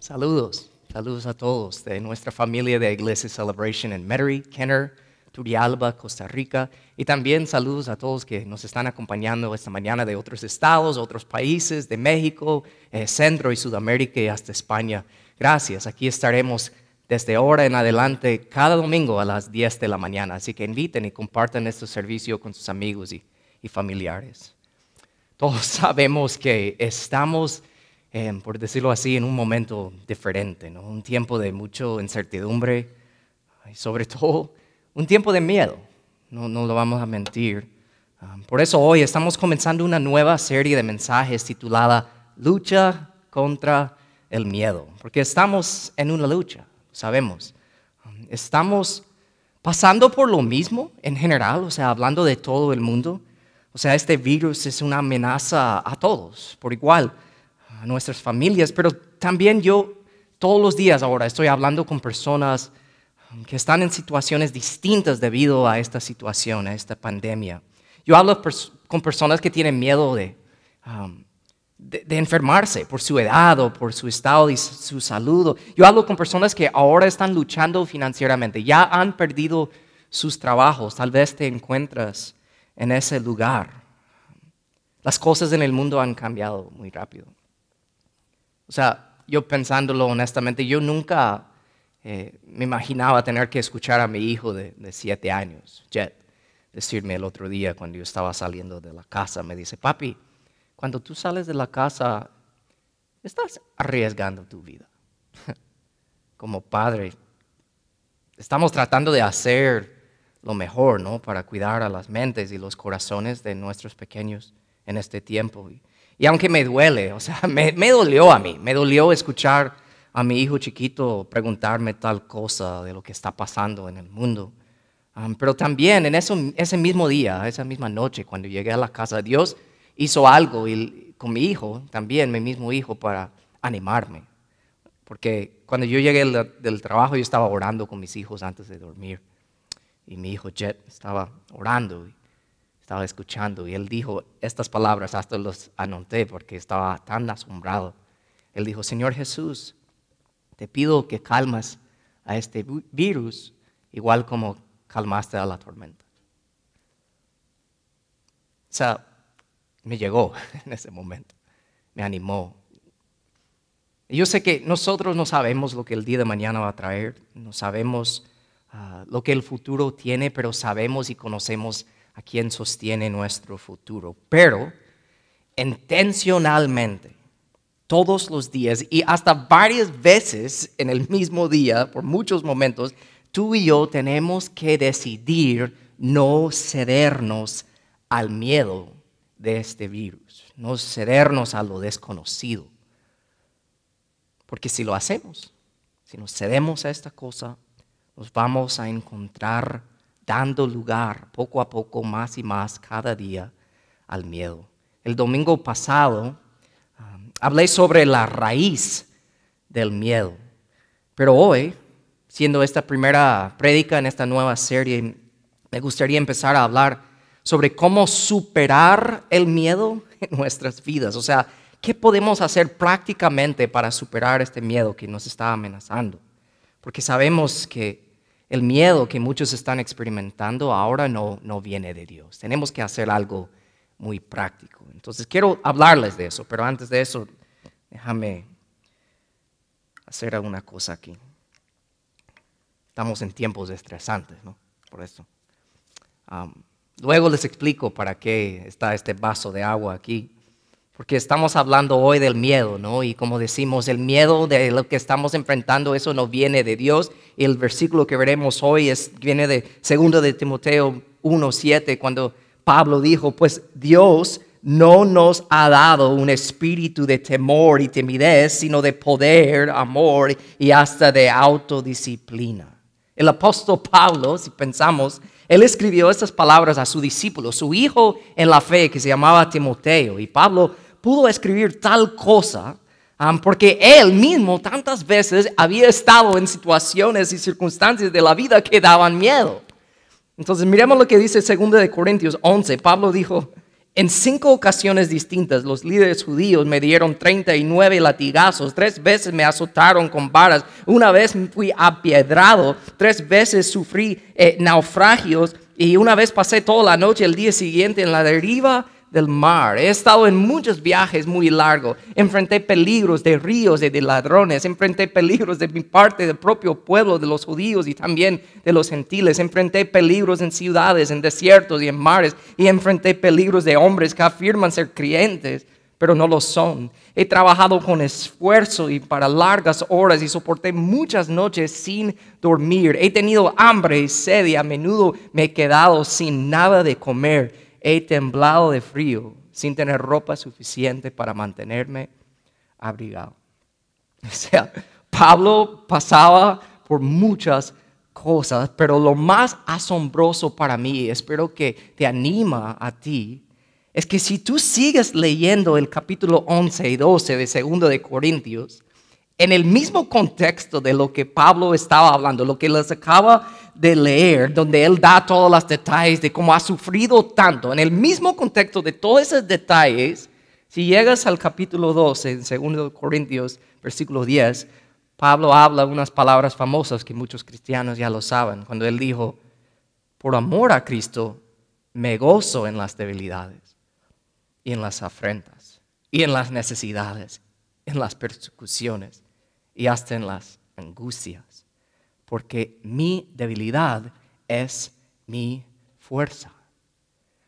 Saludos, saludos a todos de nuestra familia de Iglesia Celebration en Metairie, Kenner, Turialba, Costa Rica. Y también saludos a todos que nos están acompañando esta mañana de otros estados, otros países, de México, eh, Centro y Sudamérica y hasta España. Gracias, aquí estaremos desde ahora en adelante cada domingo a las 10 de la mañana. Así que inviten y compartan este servicio con sus amigos y familiares. Todos sabemos que estamos eh, por decirlo así, en un momento diferente, ¿no? un tiempo de mucha incertidumbre y sobre todo un tiempo de miedo, no, no lo vamos a mentir. Ah, por eso hoy estamos comenzando una nueva serie de mensajes titulada Lucha contra el miedo, porque estamos en una lucha, sabemos. estamos pasando por lo mismo en general, o sea, hablando de todo el mundo. O sea, este virus es una amenaza a todos, por igual a nuestras familias, pero también yo todos los días ahora estoy hablando con personas um, que están en situaciones distintas debido a esta situación, a esta pandemia. Yo hablo con personas que tienen miedo um, de, de, enfermarse por su edad o por su estado y su salud. Yo hablo con personas que ahora están luchando financieramente, ya han perdido sus trabajos, tal vez te encuentras en ese lugar. Las cosas en el mundo han cambiado muy rápido. O sea, yo pensándolo honestamente, yo nunca eh, me imaginaba tener que escuchar a mi hijo de, siete años, Jet, decirme el otro día cuando yo estaba saliendo de la casa, me dice, papi, cuando tú sales de la casa, estás arriesgando tu vida. Como padre, estamos tratando de hacer lo mejor, ¿no? Para cuidar a las mentes y los corazones de nuestros pequeños en este tiempo. Y aunque me duele, o sea, me, dolió a mí, me dolió escuchar a mi hijo chiquito preguntarme tal cosa de lo que está pasando en el mundo. pero también en ese mismo día, esa misma noche, cuando llegué a la casa, de Dios hizo algo con mi hijo, también mi mismo hijo, para animarme. Porque cuando yo llegué del, trabajo, yo estaba orando con mis hijos antes de dormir. Y mi hijo Jet estaba orando estaba escuchando y él dijo estas palabras, hasta los anoté porque estaba tan asombrado. Él dijo, Señor Jesús, te pido que calmas a este virus igual como calmaste a la tormenta. O sea, me llegó en ese momento, me animó. yo sé que nosotros no sabemos lo que el día de mañana va a traer, no sabemos ah, lo que el futuro tiene, pero sabemos y conocemos a quien sostiene nuestro futuro. Pero intencionalmente, todos los días y hasta varias veces en el mismo día, por muchos momentos, tú y yo tenemos que decidir no cedernos al miedo de este virus, no cedernos a lo desconocido. Porque si lo hacemos, si nos cedemos a esta cosa, nos vamos a encontrar dando lugar poco a poco, más y más cada día al miedo. El domingo pasado ah, hablé sobre la raíz del miedo, pero hoy, siendo esta primera prédica en esta nueva serie, me gustaría empezar a hablar sobre cómo superar el miedo en nuestras vidas, o sea, ¿qué podemos hacer prácticamente para superar este miedo que nos está amenazando? Porque sabemos que el miedo que muchos están experimentando ahora no, no viene de Dios. Tenemos que hacer algo muy práctico. Entonces quiero hablarles de eso, pero antes de eso, déjame hacer alguna cosa aquí. Estamos en tiempos estresantes, ¿no? Por eso. luego les explico para qué está este vaso de agua aquí porque estamos hablando hoy del miedo, ¿no? Y como decimos, el miedo de lo que estamos enfrentando, eso no viene de Dios. el versículo que veremos hoy es, viene de 2 de Timoteo 1.7, cuando Pablo dijo, pues Dios no nos ha dado un espíritu de temor y timidez, sino de poder, amor y hasta de autodisciplina. El apóstol Pablo, si pensamos, él escribió estas palabras a su discípulo, su hijo en la fe, que se llamaba Timoteo. Y Pablo pudo escribir tal cosa porque él mismo tantas veces había estado en situaciones y circunstancias de la vida que daban miedo. Entonces miremos lo que dice 2 de Corintios 11. Pablo dijo, en cinco ocasiones distintas los líderes judíos me dieron 39 latigazos, tres veces me azotaron con varas, una vez fui apiedrado, tres veces sufrí eh, naufragios y una vez pasé toda la noche el día siguiente en la deriva del mar. He estado en muchos viajes muy largos. Enfrenté peligros de ríos y de ladrones. Enfrenté peligros de mi parte, del propio pueblo, de los judíos y también de los gentiles. Enfrenté peligros en ciudades, en desiertos y en mares. Y enfrenté peligros de hombres que afirman ser creyentes, pero no lo son. He trabajado con esfuerzo y para largas horas y soporté muchas noches sin dormir. He tenido hambre y sed y a menudo me he quedado sin nada de comer he temblado de frío sin tener ropa suficiente para mantenerme abrigado. O sea, Pablo pasaba por muchas cosas, pero lo más asombroso para mí, espero que te anima a ti, es que si tú sigues leyendo el capítulo 11 y 12 de segundo de Corintios, en el mismo contexto de lo que Pablo estaba hablando, lo que les acaba de leer, donde él da todos los detalles de cómo ha sufrido tanto, en el mismo contexto de todos esos detalles, si llegas al capítulo 12, en 2 Corintios, versículo 10, Pablo habla unas palabras famosas que muchos cristianos ya lo saben, cuando él dijo, por amor a Cristo, me gozo en las debilidades y en las afrentas y en las necesidades, en las persecuciones y hasta en las angustias porque mi debilidad es mi fuerza.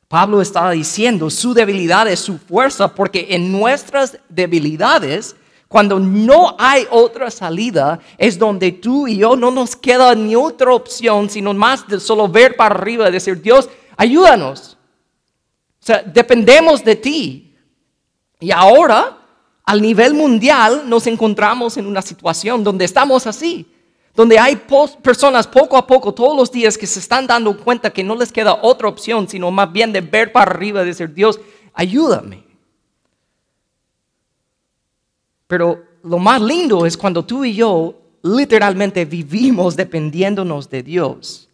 Pablo estaba diciendo, su debilidad es su fuerza, porque en nuestras debilidades, cuando no hay otra salida, es donde tú y yo no nos queda ni otra opción, sino más de solo ver para arriba y decir, Dios, ayúdanos. O sea, dependemos de ti. Y ahora, al nivel mundial, nos encontramos en una situación donde estamos así donde hay personas poco a poco todos los días que se están dando cuenta que no les queda otra opción, sino más bien de ver para arriba y decir, Dios, ayúdame. Pero lo más lindo es cuando tú y yo literalmente vivimos dependiéndonos de Dios.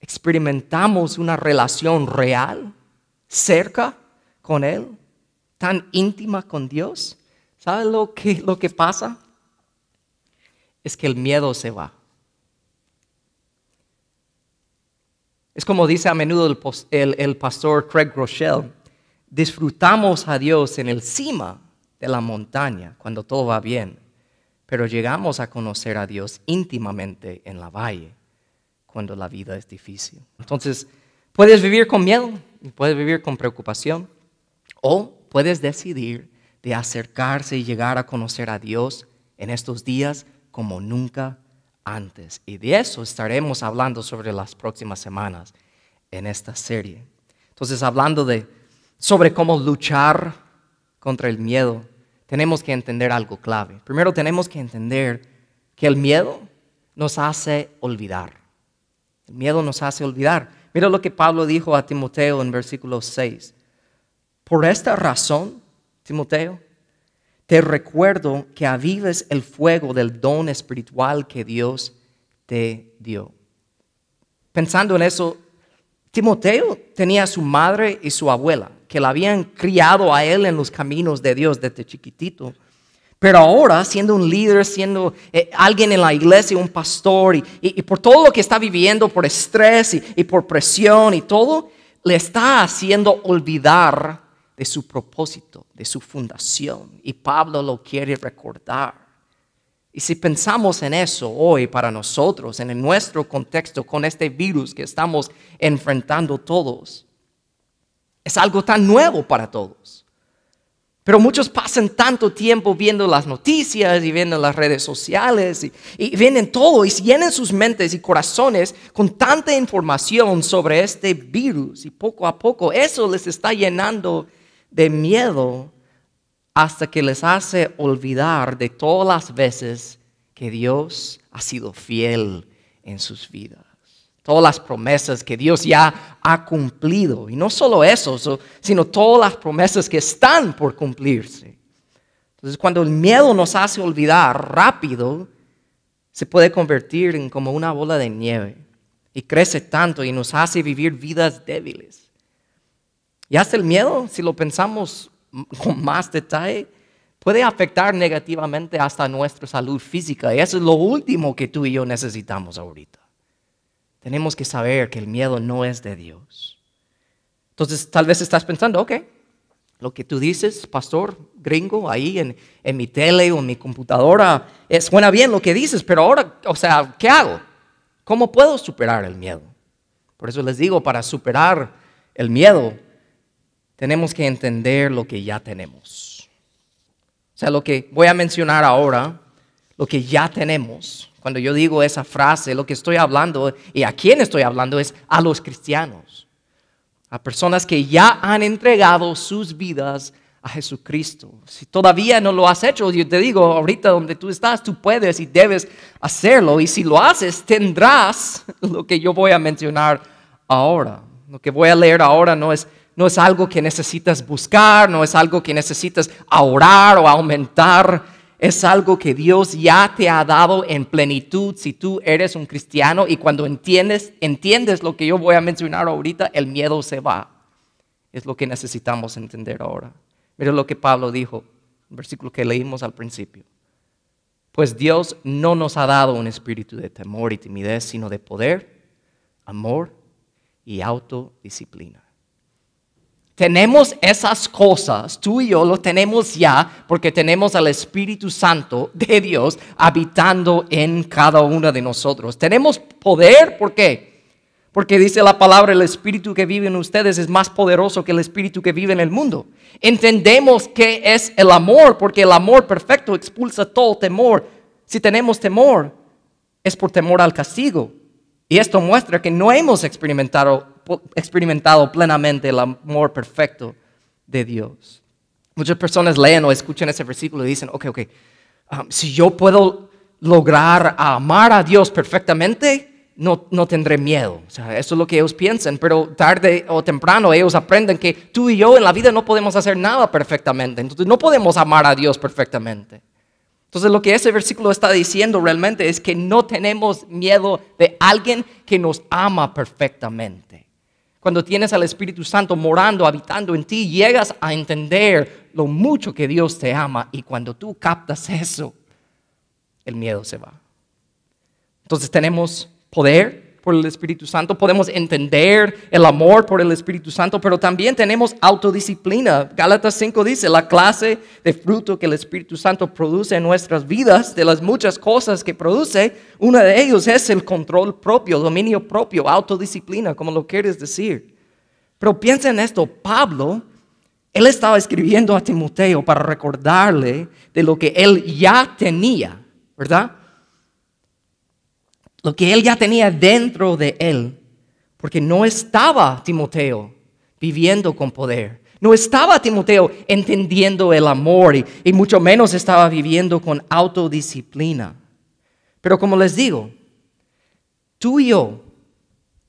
Experimentamos una relación real, cerca con Él, tan íntima con Dios. ¿Sabes lo que, lo que pasa? es que el miedo se va. Es como dice a menudo el, pastor Craig Rochelle, disfrutamos a Dios en el cima de la montaña cuando todo va bien, pero llegamos a conocer a Dios íntimamente en la valle cuando la vida es difícil. Entonces, puedes vivir con miedo, puedes vivir con preocupación, o puedes decidir de acercarse y llegar a conocer a Dios en estos días como nunca antes. Y de eso estaremos hablando sobre las próximas semanas en esta serie. Entonces, hablando de sobre cómo luchar contra el miedo, tenemos que entender algo clave. Primero tenemos que entender que el miedo nos hace olvidar. El miedo nos hace olvidar. Mira lo que Pablo dijo a Timoteo en versículo 6. Por esta razón, Timoteo, te recuerdo que avives el fuego del don espiritual que Dios te dio. Pensando en eso, Timoteo tenía a su madre y su abuela, que la habían criado a él en los caminos de Dios desde chiquitito. Pero ahora, siendo un líder, siendo eh, alguien en la iglesia, un pastor, y, por todo lo que está viviendo, por estrés y por presión y todo, le está haciendo olvidar de su propósito, de su fundación. Y Pablo lo quiere recordar. Y si pensamos en eso hoy para nosotros, en nuestro contexto, con este virus que estamos enfrentando todos, es algo tan nuevo para todos. Pero muchos pasan tanto tiempo viendo las noticias y viendo las redes sociales y, vienen todo y llenan sus mentes y corazones con tanta información sobre este virus y poco a poco eso les está llenando de miedo hasta que les hace olvidar de todas las veces que Dios ha sido fiel en sus vidas. Todas las promesas que Dios ya ha cumplido. Y no solo eso, sino todas las promesas que están por cumplirse. Entonces cuando el miedo nos hace olvidar rápido, se puede convertir en como una bola de nieve. Y crece tanto y nos hace vivir vidas débiles y hasta el miedo, si lo pensamos con más detalle, puede afectar negativamente hasta nuestra salud física. Y eso es lo último que tú y yo necesitamos ahorita. Tenemos que saber que el miedo no es de Dios. Entonces, tal vez estás pensando, ok, lo que tú dices, pastor gringo, ahí en, mi tele o en mi computadora, eh, suena bien lo que dices, pero ahora, o sea, ¿qué hago? ¿Cómo puedo superar el miedo? Por eso les digo, para superar el miedo, tenemos que entender lo que ya tenemos. O sea, lo que voy a mencionar ahora, lo que ya tenemos, cuando yo digo esa frase, lo que estoy hablando y a quién estoy hablando es a los cristianos, a personas que ya han entregado sus vidas a Jesucristo. Si todavía no lo has hecho, yo te digo, ahorita donde tú estás, tú puedes y debes hacerlo. Y si lo haces, tendrás lo que yo voy a mencionar ahora. Lo que voy a leer ahora no es no es algo que necesitas buscar, no es algo que necesitas orar o aumentar. Es algo que Dios ya te ha dado en plenitud si tú eres un cristiano y cuando entiendes, entiendes lo que yo voy a mencionar ahorita, el miedo se va. Es lo que necesitamos entender ahora. Mira lo que Pablo dijo, un versículo que leímos al principio. Pues Dios no nos ha dado un espíritu de temor y timidez, sino de poder, amor y autodisciplina. Tenemos esas cosas, tú y yo lo tenemos ya porque tenemos al Espíritu Santo de Dios habitando en cada uno de nosotros. Tenemos poder, ¿por qué? Porque dice la palabra, el Espíritu que vive en ustedes es más poderoso que el Espíritu que vive en el mundo. Entendemos qué es el amor, porque el amor perfecto expulsa todo temor. Si tenemos temor, es por temor al castigo. Y esto muestra que no hemos experimentado experimentado plenamente el amor perfecto de Dios. Muchas personas leen o escuchan ese versículo y dicen, ok, ok, um, si yo puedo lograr amar a Dios perfectamente, no, no, tendré miedo. O sea, eso es lo que ellos piensan, pero tarde o temprano ellos aprenden que tú y yo en la vida no podemos hacer nada perfectamente, entonces no podemos amar a Dios perfectamente. Entonces lo que ese versículo está diciendo realmente es que no tenemos miedo de alguien que nos ama perfectamente. Cuando tienes al Espíritu Santo morando, habitando en ti, llegas a entender lo mucho que Dios te ama. Y cuando tú captas eso, el miedo se va. Entonces tenemos poder, por el Espíritu Santo, podemos entender el amor por el Espíritu Santo, pero también tenemos autodisciplina. Gálatas 5 dice, la clase de fruto que el Espíritu Santo produce en nuestras vidas, de las muchas cosas que produce, una de ellos es el control propio, dominio propio, autodisciplina, como lo quieres decir. Pero piensa en esto, Pablo, él estaba escribiendo a Timoteo para recordarle de lo que él ya tenía, ¿verdad? lo que él ya tenía dentro de él, porque no estaba Timoteo viviendo con poder. No estaba Timoteo entendiendo el amor y, mucho menos estaba viviendo con autodisciplina. Pero como les digo, tú y yo,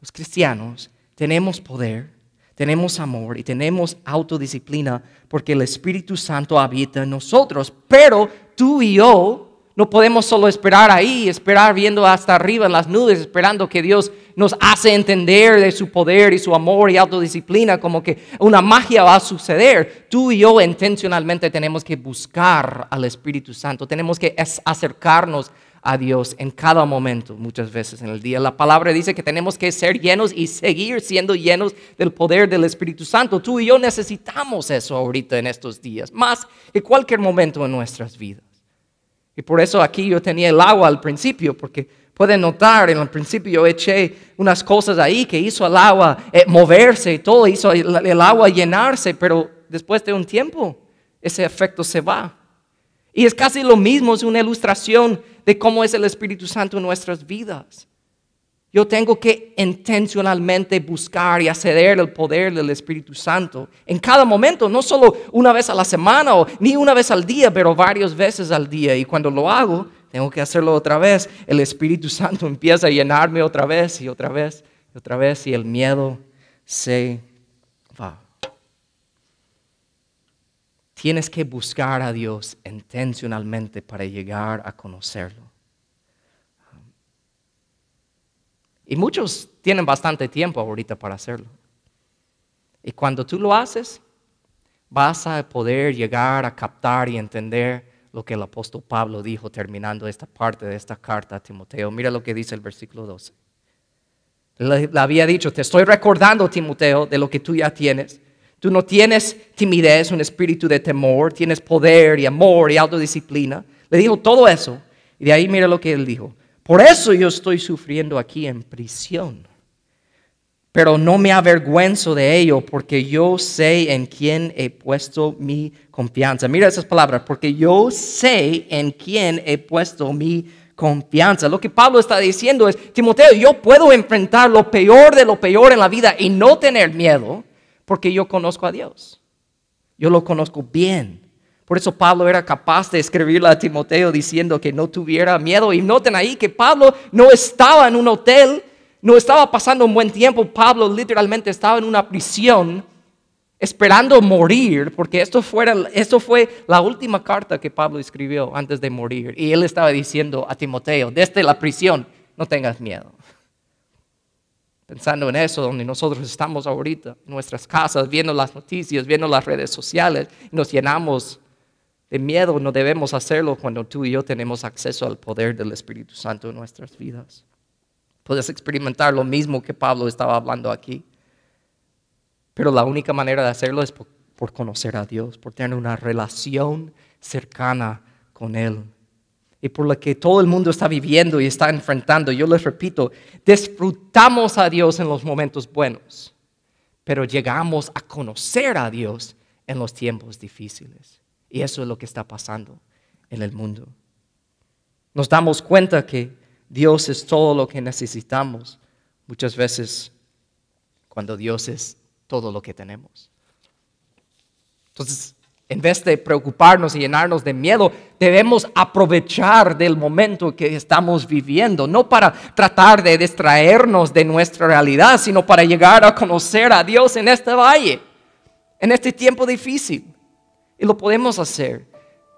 los cristianos, tenemos poder, tenemos amor y tenemos autodisciplina porque el Espíritu Santo habita en nosotros. Pero tú y yo no podemos solo esperar ahí, esperar viendo hasta arriba en las nubes, esperando que Dios nos hace entender de su poder y su amor y autodisciplina, como que una magia va a suceder. Tú y yo intencionalmente tenemos que buscar al Espíritu Santo, tenemos que acercarnos a Dios en cada momento, muchas veces en el día. La palabra dice que tenemos que ser llenos y seguir siendo llenos del poder del Espíritu Santo. Tú y yo necesitamos eso ahorita en estos días, más que cualquier momento en nuestras vidas. Y por eso aquí yo tenía el agua al principio, porque pueden notar, en el principio yo eché unas cosas ahí que hizo el agua eh, moverse y todo, hizo el agua llenarse, pero después de un tiempo ese efecto se va. Y es casi lo mismo, es una ilustración de cómo es el Espíritu Santo en nuestras vidas. Yo tengo que intencionalmente buscar y acceder al poder del Espíritu Santo en cada momento, no solo una vez a la semana o ni una vez al día, pero varias veces al día. Y cuando lo hago, tengo que hacerlo otra vez. El Espíritu Santo empieza a llenarme otra vez y otra vez y otra vez y el miedo se va. Tienes que buscar a Dios intencionalmente para llegar a conocerlo. Y muchos tienen bastante tiempo ahorita para hacerlo. Y cuando tú lo haces, vas a poder llegar a captar y entender lo que el apóstol Pablo dijo terminando esta parte de esta carta a Timoteo. Mira lo que dice el versículo 12. Le, había dicho, te estoy recordando, Timoteo, de lo que tú ya tienes. Tú no tienes timidez, un espíritu de temor, tienes poder y amor y autodisciplina. Le dijo todo eso. Y de ahí mira lo que él dijo. Por eso yo estoy sufriendo aquí en prisión. Pero no me avergüenzo de ello porque yo sé en quién he puesto mi confianza. Mira esas palabras, porque yo sé en quién he puesto mi confianza. Lo que Pablo está diciendo es, Timoteo, yo puedo enfrentar lo peor de lo peor en la vida y no tener miedo porque yo conozco a Dios. Yo lo conozco bien. Por eso Pablo era capaz de escribirle a Timoteo diciendo que no tuviera miedo. Y noten ahí que Pablo no estaba en un hotel, no estaba pasando un buen tiempo. Pablo literalmente estaba en una prisión esperando morir, porque esto, fue la última carta que Pablo escribió antes de morir. Y él estaba diciendo a Timoteo, desde la prisión, no tengas miedo pensando en eso, donde nosotros estamos ahorita, nuestras casas, viendo las noticias, viendo las redes sociales, nos llenamos de miedo no debemos hacerlo cuando tú y yo tenemos acceso al poder del Espíritu Santo en nuestras vidas. Puedes experimentar lo mismo que Pablo estaba hablando aquí, pero la única manera de hacerlo es por, conocer a Dios, por tener una relación cercana con Él y por lo que todo el mundo está viviendo y está enfrentando. Yo les repito, disfrutamos a Dios en los momentos buenos, pero llegamos a conocer a Dios en los tiempos difíciles. Y eso es lo que está pasando en el mundo. Nos damos cuenta que Dios es todo lo que necesitamos muchas veces cuando Dios es todo lo que tenemos. Entonces, en vez de preocuparnos y llenarnos de miedo, debemos aprovechar del momento que estamos viviendo, no para tratar de distraernos de nuestra realidad, sino para llegar a conocer a Dios en este valle, en este tiempo difícil. Y lo podemos hacer.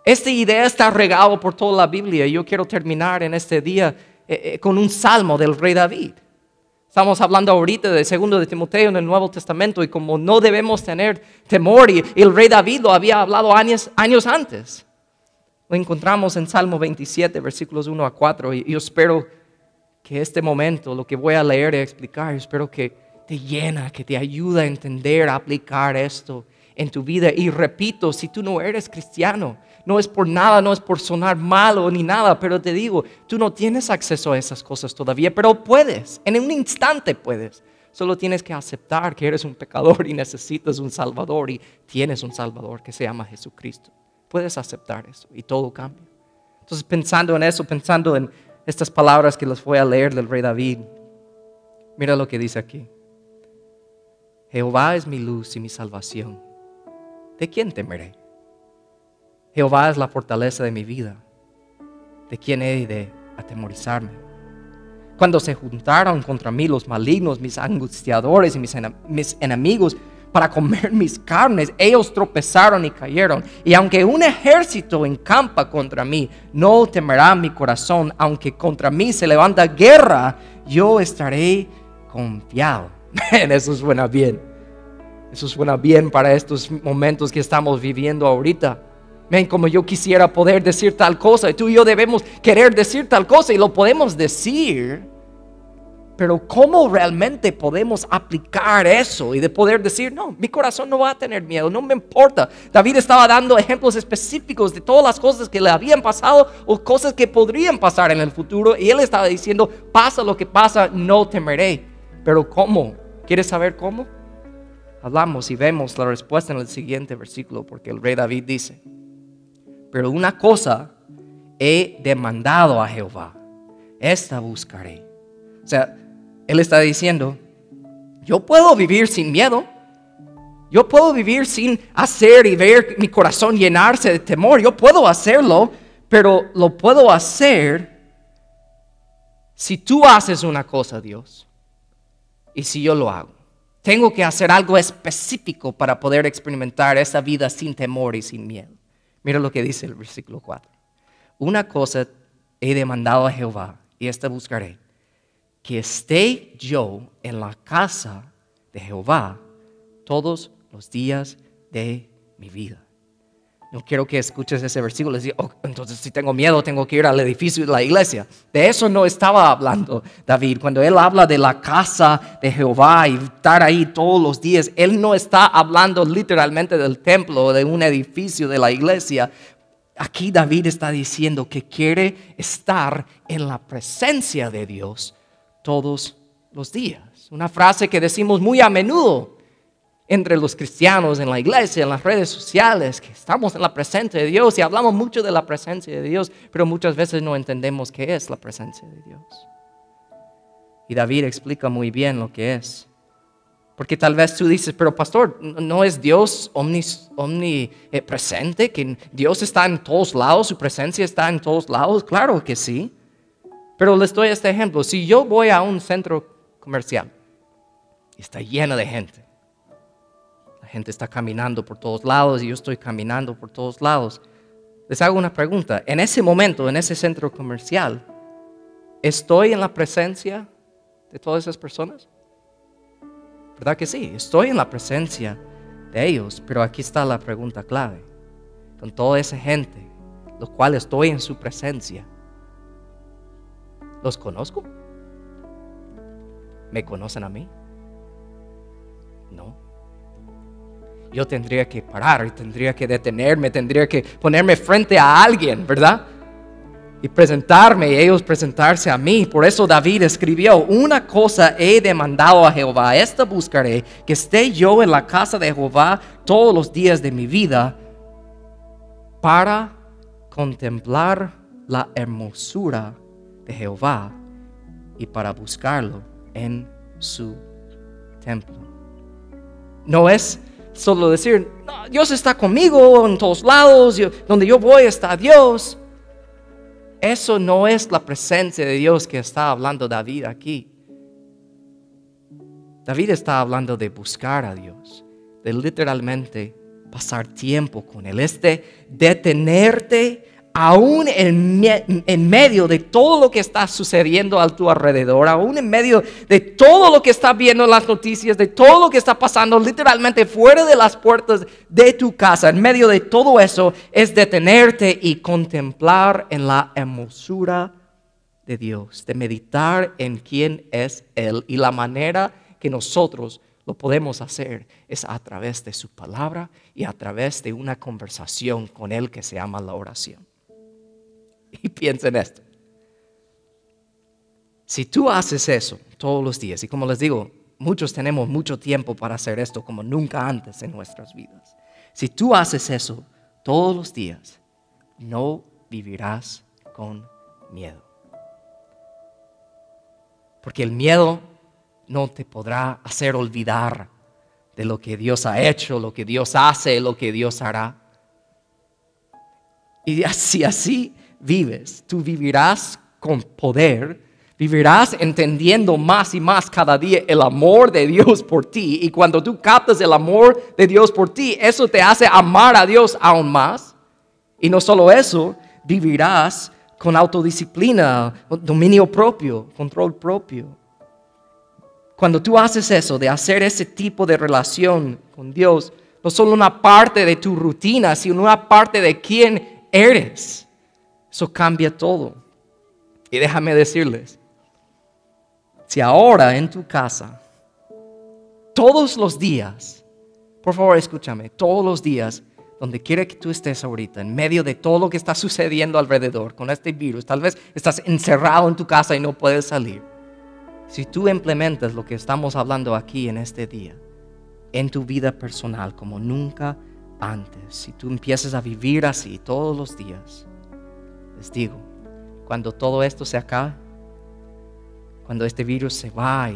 Esta idea está regado por toda la Biblia. Y Yo quiero terminar en este día eh, eh, con un salmo del rey David. Estamos hablando ahorita del segundo de Timoteo en el Nuevo Testamento y como no debemos tener temor y el rey David lo había hablado años, antes. Lo encontramos en Salmo 27, versículos 1 a 4 y yo espero que este momento, lo que voy a leer y explicar, espero que te llena, que te ayude a entender, a aplicar esto en tu vida. Y repito, si tú no eres cristiano, no es por nada, no es por sonar malo ni nada, pero te digo, tú no tienes acceso a esas cosas todavía, pero puedes, en un instante puedes. Solo tienes que aceptar que eres un pecador y necesitas un Salvador y tienes un Salvador que se llama Jesucristo. Puedes aceptar eso y todo cambia. Entonces pensando en eso, pensando en estas palabras que les voy a leer del rey David, mira lo que dice aquí. Jehová es mi luz y mi salvación ¿de quién temeré? Jehová es la fortaleza de mi vida. ¿De quién he de atemorizarme? Cuando se juntaron contra mí los malignos, mis angustiadores y mis, enemigos, para comer mis carnes. Ellos tropezaron y cayeron. Y aunque un ejército encampa contra mí, no temerá mi corazón. Aunque contra mí se levanta guerra, yo estaré confiado. En eso suena bien. Eso suena bien para estos momentos que estamos viviendo ahorita. Ven, como yo quisiera poder decir tal cosa, y tú y yo debemos querer decir tal cosa y lo podemos decir. Pero ¿cómo realmente podemos aplicar eso y de poder decir, no, mi corazón no va a tener miedo, no me importa? David estaba dando ejemplos específicos de todas las cosas que le habían pasado o cosas que podrían pasar en el futuro y él estaba diciendo, pasa lo que pasa, no temeré. Pero ¿cómo? ¿Quieres saber cómo? hablamos y vemos la respuesta en el siguiente versículo, porque el rey David dice, pero una cosa he demandado a Jehová, esta buscaré. O sea, él está diciendo, yo puedo vivir sin miedo, yo puedo vivir sin hacer y ver mi corazón llenarse de temor, yo puedo hacerlo, pero lo puedo hacer si tú haces una cosa, Dios, y si yo lo hago. Tengo que hacer algo específico para poder experimentar esa vida sin temor y sin miedo. Mira lo que dice el versículo 4. Una cosa he demandado a Jehová y esta buscaré. Que esté yo en la casa de Jehová todos los días de mi vida. No quiero que escuches ese versículo y digo, oh, entonces si tengo miedo tengo que ir al edificio de la iglesia. De eso no estaba hablando David. Cuando él habla de la casa de Jehová y estar ahí todos los días, él no está hablando literalmente del templo o de un edificio de la iglesia. Aquí David está diciendo que quiere estar en la presencia de Dios todos los días. Una frase que decimos muy a menudo entre los cristianos, en la iglesia, en las redes sociales, que estamos en la presencia de Dios y hablamos mucho de la presencia de Dios, pero muchas veces no entendemos qué es la presencia de Dios. Y David explica muy bien lo que es. Porque tal vez tú dices, pero pastor, ¿no es Dios omnipresente? ¿Que Dios está en todos lados? ¿Su presencia está en todos lados? Claro que sí. Pero les doy este ejemplo. Si yo voy a un centro comercial está lleno de gente, gente está caminando por todos lados y yo estoy caminando por todos lados. Les hago una pregunta. En ese momento, en ese centro comercial, ¿estoy en la presencia de todas esas personas? ¿Verdad que sí? Estoy en la presencia de ellos, pero aquí está la pregunta clave. Con toda esa gente, los cuales estoy en su presencia, ¿los conozco? ¿Me conocen a mí? No yo tendría que parar, y tendría que detenerme, tendría que ponerme frente a alguien, ¿verdad? Y presentarme y ellos presentarse a mí. Por eso David escribió, una cosa he demandado a Jehová, esta buscaré, que esté yo en la casa de Jehová todos los días de mi vida para contemplar la hermosura de Jehová y para buscarlo en su templo. No es solo decir, Dios está conmigo en todos lados, donde yo voy está Dios. Eso no es la presencia de Dios que está hablando David aquí. David está hablando de buscar a Dios, de literalmente pasar tiempo con Él, este detenerte aún en, medio de todo lo que está sucediendo a tu alrededor, aún en medio de todo lo que está viendo en las noticias, de todo lo que está pasando literalmente fuera de las puertas de tu casa, en medio de todo eso, es detenerte y contemplar en la hermosura de Dios, de meditar en quién es Él y la manera que nosotros lo podemos hacer es a través de su palabra y a través de una conversación con Él que se llama la oración y piensa en esto. Si tú haces eso todos los días, y como les digo, muchos tenemos mucho tiempo para hacer esto como nunca antes en nuestras vidas. Si tú haces eso todos los días, no vivirás con miedo. Porque el miedo no te podrá hacer olvidar de lo que Dios ha hecho, lo que Dios hace, lo que Dios hará. Y así, así vives, tú vivirás con poder, vivirás entendiendo más y más cada día el amor de Dios por ti. Y cuando tú captas el amor de Dios por ti, eso te hace amar a Dios aún más. Y no solo eso, vivirás con autodisciplina, dominio propio, control propio. Cuando tú haces eso, de hacer ese tipo de relación con Dios, no solo una parte de tu rutina, sino una parte de quién eres. Eso cambia todo. Y déjame decirles, si ahora en tu casa, todos los días, por favor escúchame, todos los días, donde quiera que tú estés ahorita, en medio de todo lo que está sucediendo alrededor con este virus, tal vez estás encerrado en tu casa y no puedes salir. Si tú implementas lo que estamos hablando aquí en este día, en tu vida personal como nunca antes, si tú empiezas a vivir así todos los días, digo, cuando todo esto se acabe, cuando este virus se va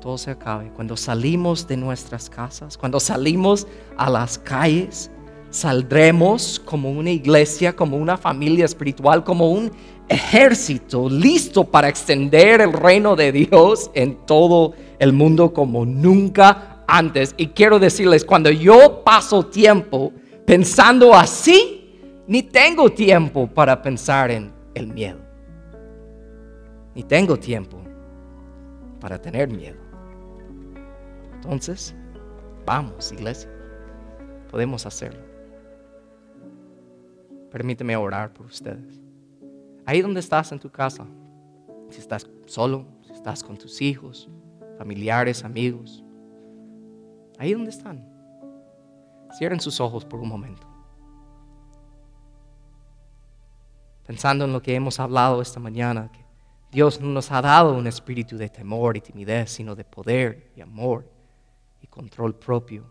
todo se acabe, cuando salimos de nuestras casas, cuando salimos a las calles, saldremos como una iglesia, como una familia espiritual, como un ejército listo para extender el reino de Dios en todo el mundo como nunca antes. Y quiero decirles, cuando yo paso tiempo pensando así, ni tengo tiempo para pensar en el miedo. Ni tengo tiempo para tener miedo. Entonces, vamos, iglesia. Podemos hacerlo. Permíteme orar por ustedes. Ahí donde estás en tu casa, si estás solo, si estás con tus hijos, familiares, amigos, ahí donde están, cierren sus ojos por un momento. pensando en lo que hemos hablado esta mañana, que Dios no nos ha dado un espíritu de temor y timidez, sino de poder y amor y control propio.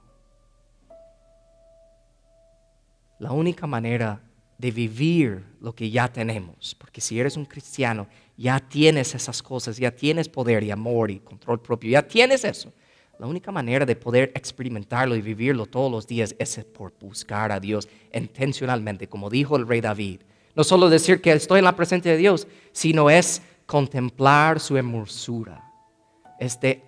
La única manera de vivir lo que ya tenemos, porque si eres un cristiano, ya tienes esas cosas, ya tienes poder y amor y control propio, ya tienes eso. La única manera de poder experimentarlo y vivirlo todos los días es por buscar a Dios intencionalmente, como dijo el rey David. No solo decir que estoy en la presencia de Dios, sino es contemplar su hermosura. Es de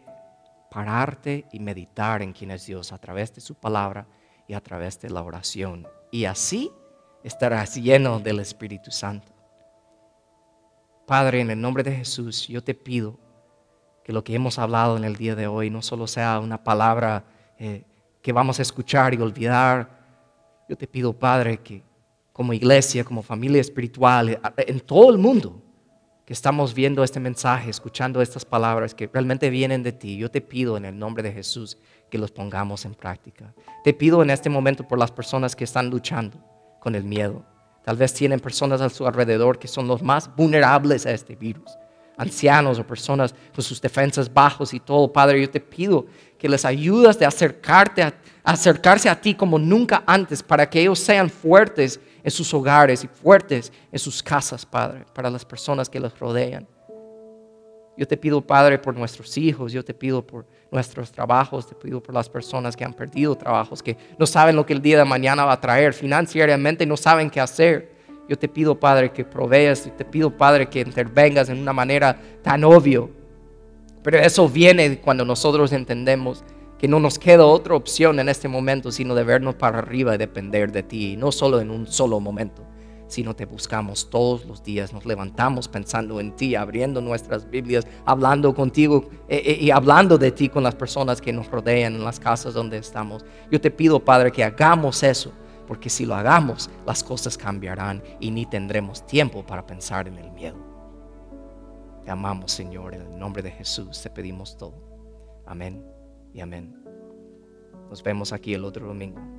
pararte y meditar en quién es Dios a través de su palabra y a través de la oración. Y así estarás lleno del Espíritu Santo. Padre, en el nombre de Jesús, yo te pido que lo que hemos hablado en el día de hoy no solo sea una palabra eh, que vamos a escuchar y olvidar. Yo te pido, Padre, que como iglesia, como familia espiritual, eh, en todo el mundo que estamos viendo este mensaje, escuchando estas palabras que realmente vienen de ti, yo te pido en el nombre de Jesús que los pongamos en práctica. Te pido en este momento por las personas que están luchando con el miedo. Tal vez tienen personas a su alrededor que son los más vulnerables a este virus. Ancianos o personas con sus defensas bajos y todo. Padre, yo te pido que les ayudas de acercarte a, acercarse a ti como nunca antes para que ellos sean fuertes en sus hogares y fuertes en sus casas, Padre, para las personas que los rodean. Yo te pido, Padre, por nuestros hijos, yo te pido por nuestros trabajos, te pido por las personas que han perdido trabajos, que no saben lo que el día de mañana va a traer, financieramente no saben qué hacer. Yo te pido, Padre, que proveas, y te pido, Padre, que intervengas en una manera tan obvio. Pero eso viene cuando nosotros entendemos que no nos queda otra opción en este momento sino de vernos para arriba y depender de ti, y no solo en un solo momento, sino te buscamos todos los días, nos levantamos pensando en ti, abriendo nuestras Biblias, hablando contigo eh, eh, y hablando de ti con las personas que nos rodean en las casas donde estamos. Yo te pido, Padre, que hagamos eso, porque si lo hagamos, las cosas cambiarán y ni tendremos tiempo para pensar en el miedo. Te amamos, Señor, en el nombre de Jesús te pedimos todo. Amén y amén. Nos vemos aquí el otro domingo.